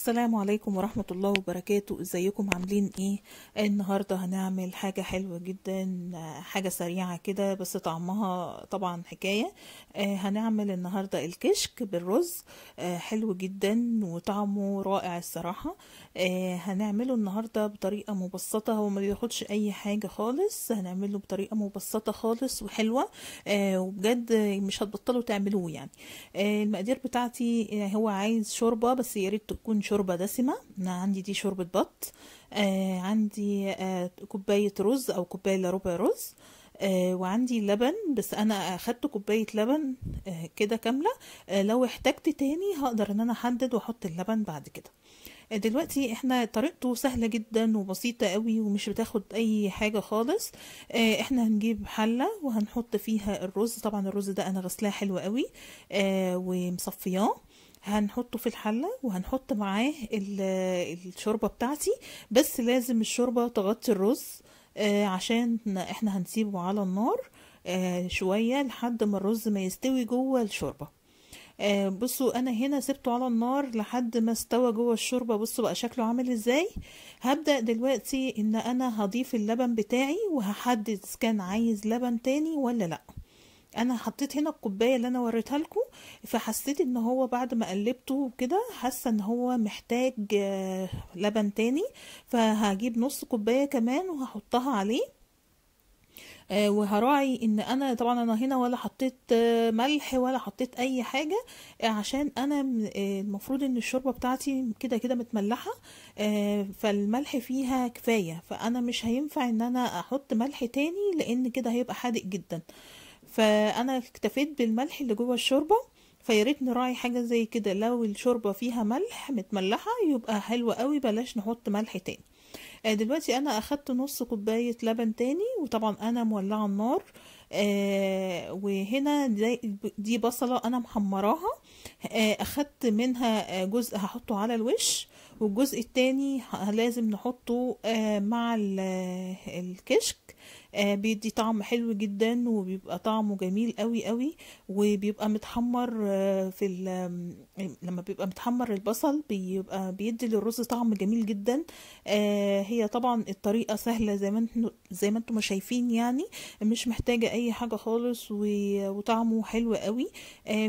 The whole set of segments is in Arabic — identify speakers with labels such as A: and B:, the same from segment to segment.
A: السلام عليكم ورحمة الله وبركاته ازيكم عاملين ايه النهاردة هنعمل حاجة حلوة جدا حاجة سريعة كده بس طعمها طبعا حكاية آه، هنعمل النهاردة الكشك بالرز آه، حلو جدا وطعمه رائع الصراحة آه، هنعمله النهاردة بطريقة مبسطة هو ما بياخدش اي حاجة خالص هنعمله بطريقة مبسطة خالص وحلوة وبجد مش هتبطلوا تعملوه يعني المقادير بتاعتي هو عايز شوربة بس ياريت تكون شوربه دسمه انا عندي دي شوربه بط آه عندي آه كوبايه رز او كوبايه الا ربع رز آه وعندي لبن بس انا اخدت كوبايه لبن آه كده كامله آه لو احتجت تاني هقدر ان انا احدد واحط اللبن بعد كده آه، دلوقتي احنا طريقته سهله جدا وبسيطه قوي ومش بتاخد اي حاجه خالص اه احنا هنجيب حله وهنحط فيها الرز طبعا الرز ده انا غسلاه حلو قوي اه ومصفياه هنحطه في الحلة وهنحط معاه الشوربة بتاعتي بس لازم الشوربة تغطي الرز آه، عشان احنا هنسيبه على النار آه، شوية لحد ما الرز ما يستوي جوه الشوربة آه، بصوا انا هنا سبته على النار لحد ما استوى جوه الشوربه بصوا بقى شكله عامل ازاي هبدا دلوقتي ان انا هضيف اللبن بتاعي وهحدد كان عايز لبن تاني ولا لا انا حطيت هنا الكوبايه اللي انا وريتها لكم فحسيت ان هو بعد ما قلبته كده حاسه ان هو محتاج آه، لبن تاني فهجيب نص كوبايه كمان وهحطها عليه آه، وهراعي ان انا طبعا انا هنا ولا حطيت آه، ملح ولا حطيت اي حاجه عشان انا المفروض ان الشوربه بتاعتي كده كده متملحه فالملح فيها كفايه فانا مش هينفع ان انا احط ملح تاني لان كده هيبقى حادق جدا فانا اكتفيت بالملح اللي جوه الشوربه فياريت نراعي حاجه زي كده لو الشوربه فيها ملح متملحه يبقى حلوه قوي بلاش نحط ملح تاني آه دلوقتي انا اخدت نص كوبايه لبن تاني وطبعا انا مولعه النار آه وهنا دي بصله انا محمراها آه، اخدت منها آه، جزء هحطه على الوش والجزء التاني لازم نحطه آه، مع الكشك بيدي طعم حلو جدا وبيبقى طعمه جميل قوي قوي وبيبقى متحمر في لما بيبقى متحمر البصل بيبقى بيدي للرز طعم جميل جدا هي طبعا الطريقه سهله زي ما انتم زي ما انتم شايفين يعني مش محتاجه اي حاجه خالص وطعمه حلو قوي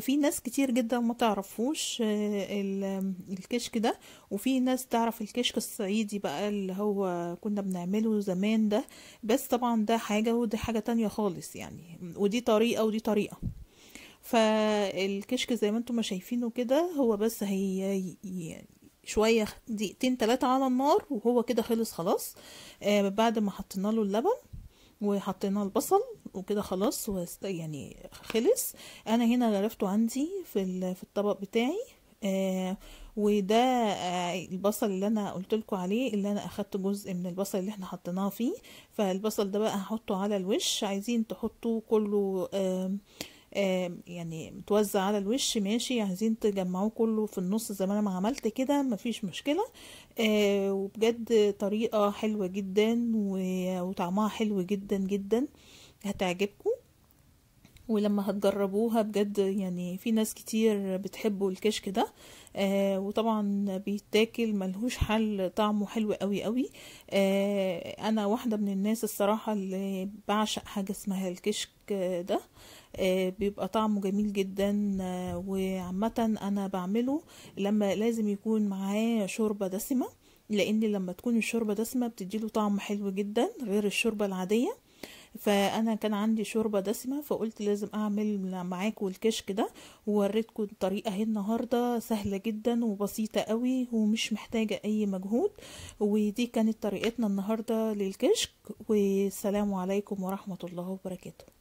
A: في ناس كتير جدا لو ما تعرفوش آه، الكشك ده وفي ناس تعرف الكشك الصعيدي بقى اللي هو كنا بنعمله زمان ده بس طبعا ده حاجة ودي حاجة تانية خالص يعني ودي طريقة ودي طريقة فالكشك زي ما انتم ما شايفينه كده هو بس هي شوية دقيقتين تلاتة على النار وهو كده خلص خلاص آه بعد ما حطينا له اللبن وحطينا البصل وكده خلاص يعني خلص انا هنا غرفته عندي في في الطبق بتاعي آه وده آه البصل اللي انا قلت لكم عليه اللي انا اخدت جزء من البصل اللي احنا حطيناه فيه فالبصل ده بقى هحطه على الوش عايزين تحطوا كله آه يعني متوزع على الوش ماشي عايزين تجمعوه كله في النص زي ما انا ما عملت كده مفيش مشكله آه، وبجد طريقه حلوه جدا وطعمها حلو جدا جدا هتعجبكم ولما هتجربوها بجد يعني في ناس كتير بتحبوا الكشك ده آه وطبعا بيتاكل ملهوش حل طعمه حلو قوي قوي آه انا واحده من الناس الصراحه اللي بعشق حاجه اسمها الكشك ده آه، بيبقى طعمه جميل جدا آه، وعامة أنا بعمله لما لازم يكون معاه شوربة دسمة لأن لما تكون الشوربة دسمة بتديله طعم حلو جدا غير الشوربة العادية فانا كان عندي شوربه دسمه فقلت لازم اعمل معاكم الكشك ده ووريتكم الطريقه اهي النهارده سهله جدا وبسيطه قوي ومش محتاجه اي مجهود ودي كانت طريقتنا النهارده للكشك والسلام عليكم ورحمه الله وبركاته